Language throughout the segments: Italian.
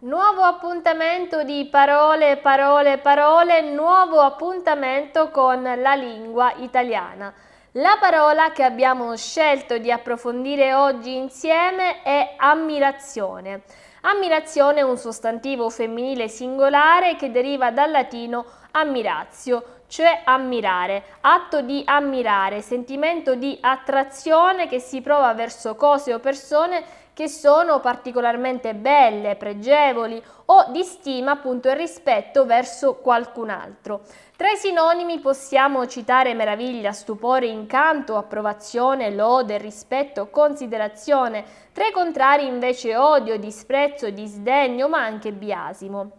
Nuovo appuntamento di parole, parole, parole, nuovo appuntamento con la lingua italiana. La parola che abbiamo scelto di approfondire oggi insieme è ammirazione. Ammirazione è un sostantivo femminile singolare che deriva dal latino ammirazio, cioè ammirare, atto di ammirare, sentimento di attrazione che si prova verso cose o persone che sono particolarmente belle, pregevoli o di stima appunto e rispetto verso qualcun altro. Tra i sinonimi possiamo citare meraviglia, stupore, incanto, approvazione, lode, rispetto, considerazione, tra i contrari invece odio, disprezzo, disdegno ma anche biasimo.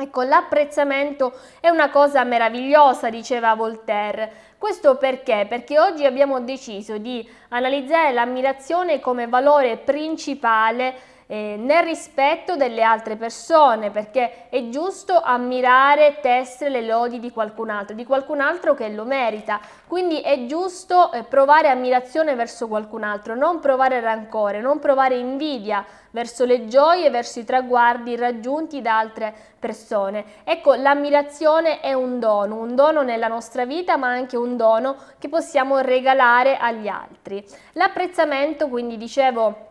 Ecco, l'apprezzamento è una cosa meravigliosa, diceva Voltaire. Questo perché? Perché oggi abbiamo deciso di analizzare l'ammirazione come valore principale eh, nel rispetto delle altre persone, perché è giusto ammirare, tessere le lodi di qualcun altro, di qualcun altro che lo merita. Quindi è giusto eh, provare ammirazione verso qualcun altro, non provare rancore, non provare invidia verso le gioie, verso i traguardi raggiunti da altre persone. Ecco, l'ammirazione è un dono, un dono nella nostra vita, ma anche un dono che possiamo regalare agli altri. L'apprezzamento, quindi dicevo,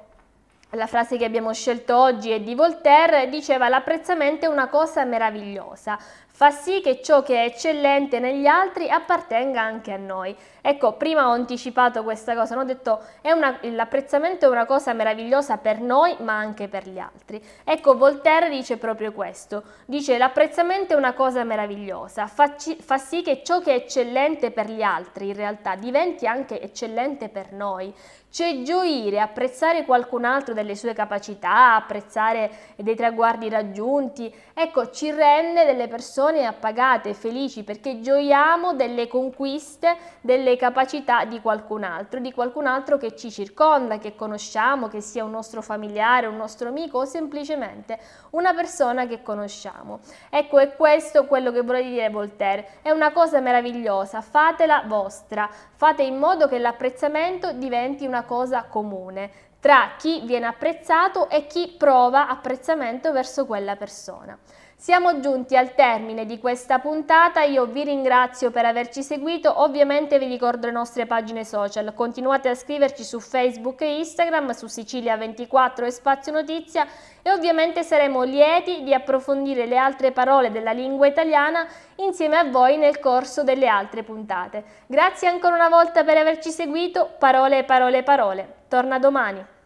la frase che abbiamo scelto oggi è di Voltaire, diceva l'apprezzamento è una cosa meravigliosa, fa sì che ciò che è eccellente negli altri appartenga anche a noi. Ecco, prima ho anticipato questa cosa, no? ho detto che l'apprezzamento è una cosa meravigliosa per noi ma anche per gli altri. Ecco, Voltaire dice proprio questo, dice l'apprezzamento è una cosa meravigliosa, fa, fa sì che ciò che è eccellente per gli altri in realtà diventi anche eccellente per noi. Cioè gioire, apprezzare qualcun altro delle sue capacità, apprezzare dei traguardi raggiunti, ecco, ci rende delle persone persone appagate felici perché gioiamo delle conquiste, delle capacità di qualcun altro, di qualcun altro che ci circonda, che conosciamo, che sia un nostro familiare, un nostro amico o semplicemente una persona che conosciamo. Ecco, è questo quello che vuole dire Voltaire. È una cosa meravigliosa, fatela vostra, fate in modo che l'apprezzamento diventi una cosa comune tra chi viene apprezzato e chi prova apprezzamento verso quella persona. Siamo giunti al termine di questa puntata, io vi ringrazio per averci seguito, ovviamente vi ricordo le nostre pagine social, continuate a scriverci su Facebook e Instagram, su Sicilia24 e Spazio Notizia e ovviamente saremo lieti di approfondire le altre parole della lingua italiana insieme a voi nel corso delle altre puntate. Grazie ancora una volta per averci seguito, parole, parole, parole. Torna domani.